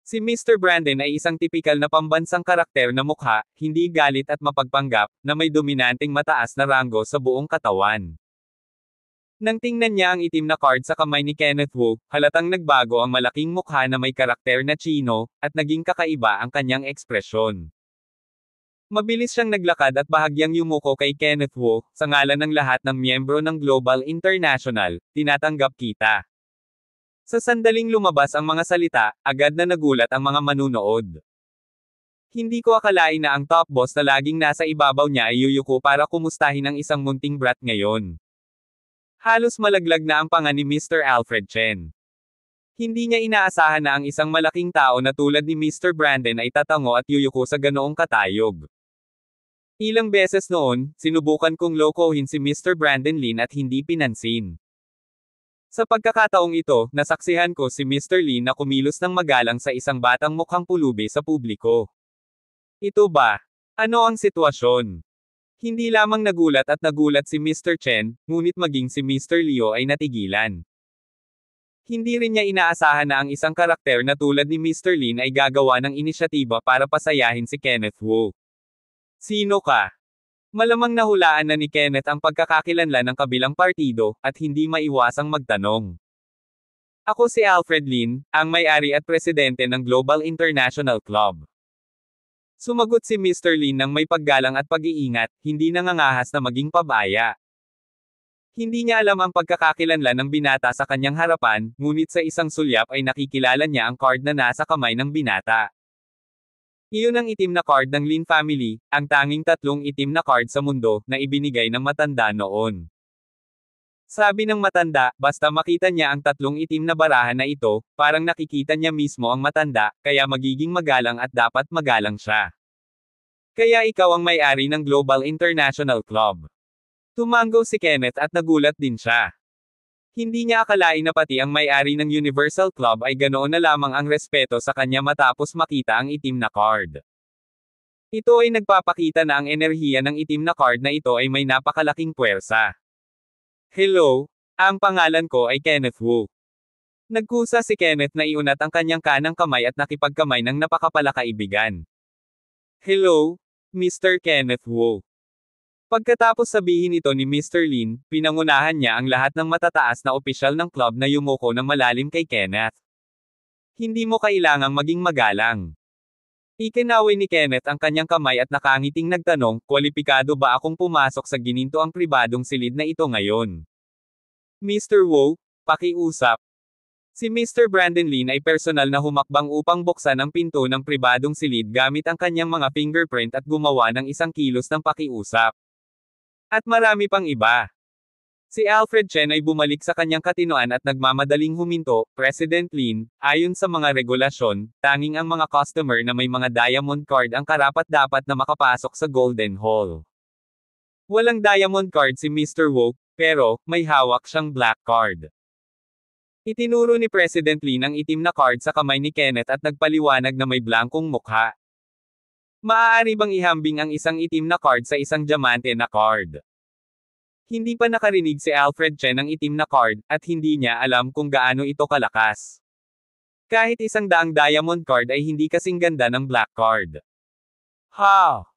Si Mr. Brandon ay isang tipikal na pambansang karakter na mukha, hindi galit at mapagpanggap, na may dominanteng mataas na ranggo sa buong katawan. Nang tingnan niya ang itim na card sa kamay ni Kenneth Wu, halatang nagbago ang malaking mukha na may karakter na chino, at naging kakaiba ang kanyang ekspresyon. Mabilis siyang naglakad at bahagyang yumuko kay Kenneth Wu, sa ngalan ng lahat ng miyembro ng Global International, tinatanggap kita. Sa sandaling lumabas ang mga salita, agad na nagulat ang mga manunood. Hindi ko akalain na ang top boss na laging nasa ibabaw niya ay yuyuko para kumustahin ang isang munting brat ngayon. Halos malaglag na ang panga ni Mr. Alfred Chen. Hindi niya inaasahan na ang isang malaking tao na tulad ni Mr. Brandon ay tatango at yuyuko sa ganoong katayog. Ilang beses noon, sinubukan kong lokohin si Mr. Brandon Lin at hindi pinansin. Sa pagkakataong ito, nasaksihan ko si Mr. Lin na kumilos ng magalang sa isang batang mukhang pulubi sa publiko. Ito ba? Ano ang sitwasyon? Hindi lamang nagulat at nagulat si Mr. Chen, ngunit maging si Mr. Leo ay natigilan. Hindi rin niya inaasahan na ang isang karakter na tulad ni Mr. Lin ay gagawa ng inisyatiba para pasayahin si Kenneth Wu. Sino ka? Malamang nahulaan na ni Kenneth ang pagkakakilanlan ng kabilang partido, at hindi maiwasang magtanong. Ako si Alfred Lin, ang may-ari at presidente ng Global International Club. Sumagot si Mr. Lin nang may paggalang at pag-iingat, hindi nangangahas na maging pabaya. Hindi niya alam ang pagkakakilanlan ng binata sa kanyang harapan, ngunit sa isang sulyap ay nakikilala niya ang card na nasa kamay ng binata. Iyon ang itim na card ng Lin family, ang tanging tatlong itim na card sa mundo, na ibinigay ng matanda noon. Sabi ng matanda, basta makita niya ang tatlong itim na barahan na ito, parang nakikita niya mismo ang matanda, kaya magiging magalang at dapat magalang siya. Kaya ikaw ang may-ari ng Global International Club. Tumango si Kenneth at nagulat din siya. Hindi niya akalain na pati ang may-ari ng Universal Club ay ganoon na lamang ang respeto sa kanya matapos makita ang itim na card. Ito ay nagpapakita na ang enerhiya ng itim na card na ito ay may napakalaking puwersa. Hello, ang pangalan ko ay Kenneth Wu. Nagkusa si Kenneth na iunat ang kanyang kanang kamay at nakipagkamay ng napakapalakaibigan. Hello, Mr. Kenneth Wu. Pagkatapos sabihin ito ni Mr. Lin, pinangunahan niya ang lahat ng matataas na opisyal ng club na yumuko ng malalim kay Kenneth. Hindi mo kailangang maging magalang. Ikinaway ni Kenneth ang kanyang kamay at nakangiting nagtanong, kwalipikado ba akong pumasok sa gininto ang pribadong silid na ito ngayon? Mr. Wu, pakiusap. Si Mr. Brandon Lin ay personal na humakbang upang buksan ang pinto ng pribadong silid gamit ang kanyang mga fingerprint at gumawa ng isang kilos ng pakiusap. At marami pang iba. Si Alfred Chen ay bumalik sa kanyang katinoan at nagmamadaling huminto, President Lin, ayon sa mga regulasyon, tanging ang mga customer na may mga diamond card ang karapat dapat na makapasok sa Golden Hall. Walang diamond card si Mr. Woke, pero, may hawak siyang black card. Itinuro ni President Lin ang itim na card sa kamay ni Kenneth at nagpaliwanag na may blangkong mukha. Maaari bang ihambing ang isang itim na card sa isang diamante na card? Hindi pa nakarinig si Alfred Chen ng itim na card, at hindi niya alam kung gaano ito kalakas. Kahit isang daang diamond card ay hindi kasing ganda ng black card. How?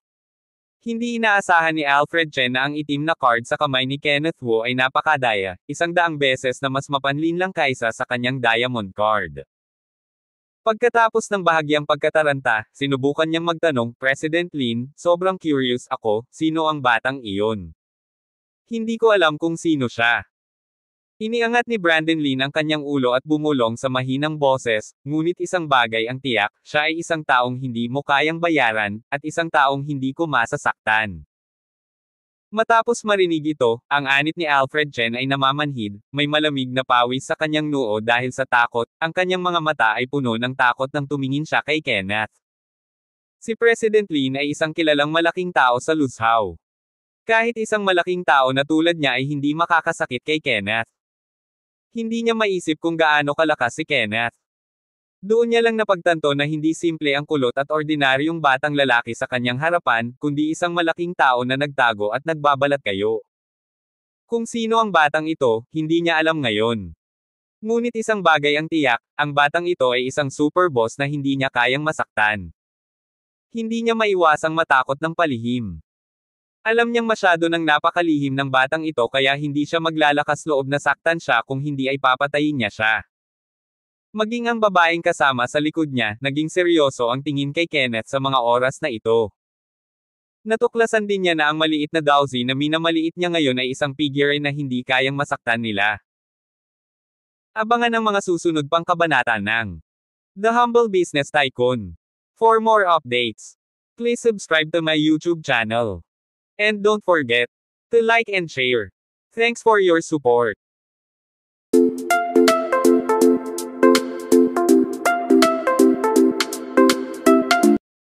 Hindi inaasahan ni Alfred Chen na ang itim na card sa kamay ni Kenneth Wu ay napakadaya, isang daang beses na mas mapanlin lang kaysa sa kanyang diamond card. Pagkatapos ng bahagyang pagkataranta, sinubukan niyang magtanong, President Lin, sobrang curious ako, sino ang batang iyon? Hindi ko alam kung sino siya. Iniangat ni Brandon Lee ang kanyang ulo at bumulong sa mahinang boses, ngunit isang bagay ang tiyak, siya ay isang taong hindi mo kayang bayaran, at isang taong hindi ko masasaktan. Matapos marinig ito, ang anit ni Alfred Chen ay namamanhid, may malamig na pawis sa kanyang noo dahil sa takot, ang kanyang mga mata ay puno ng takot nang tumingin siya kay Kenneth. Si President Lee ay isang kilalang malaking tao sa Luzhao. Kahit isang malaking tao na tulad niya ay hindi makakasakit kay Kenneth. Hindi niya maisip kung gaano kalakas si Kenneth. Doon niya lang napagtanto na hindi simple ang kulot at ordinaryong batang lalaki sa kanyang harapan, kundi isang malaking tao na nagtago at nagbabalat kayo. Kung sino ang batang ito, hindi niya alam ngayon. Ngunit isang bagay ang tiyak, ang batang ito ay isang super boss na hindi niya kayang masaktan. Hindi niya maiwasang matakot ng palihim. Alam niyang masyado ng napakalihim ng batang ito kaya hindi siya maglalakas loob na saktan siya kung hindi ay papatayin niya siya. Maging ang babaeng kasama sa likod niya, naging seryoso ang tingin kay Kenneth sa mga oras na ito. Natuklasan din niya na ang maliit na dowsy na minamaliit niya ngayon ay isang figure na hindi kayang masaktan nila. Abangan ang mga susunod pang kabanata ng The Humble Business Tycoon. For more updates, please subscribe to my YouTube channel. And don't forget to like and share. Thanks for your support.